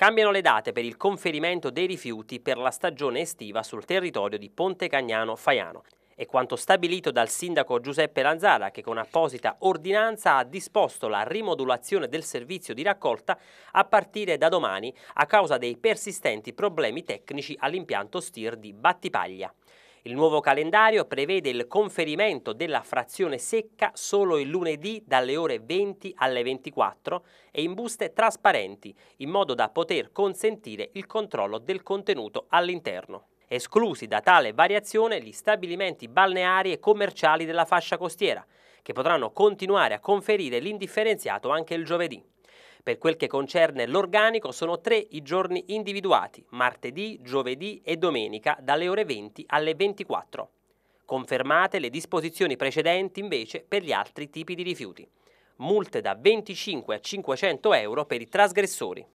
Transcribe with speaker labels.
Speaker 1: Cambiano le date per il conferimento dei rifiuti per la stagione estiva sul territorio di Ponte Cagnano Faiano. È quanto stabilito dal sindaco Giuseppe Lanzara che con apposita ordinanza ha disposto la rimodulazione del servizio di raccolta a partire da domani a causa dei persistenti problemi tecnici all'impianto STIR di Battipaglia. Il nuovo calendario prevede il conferimento della frazione secca solo il lunedì dalle ore 20 alle 24 e in buste trasparenti, in modo da poter consentire il controllo del contenuto all'interno esclusi da tale variazione gli stabilimenti balneari e commerciali della fascia costiera, che potranno continuare a conferire l'indifferenziato anche il giovedì. Per quel che concerne l'organico sono tre i giorni individuati, martedì, giovedì e domenica dalle ore 20 alle 24. Confermate le disposizioni precedenti invece per gli altri tipi di rifiuti. Multe da 25 a 500 euro per i trasgressori.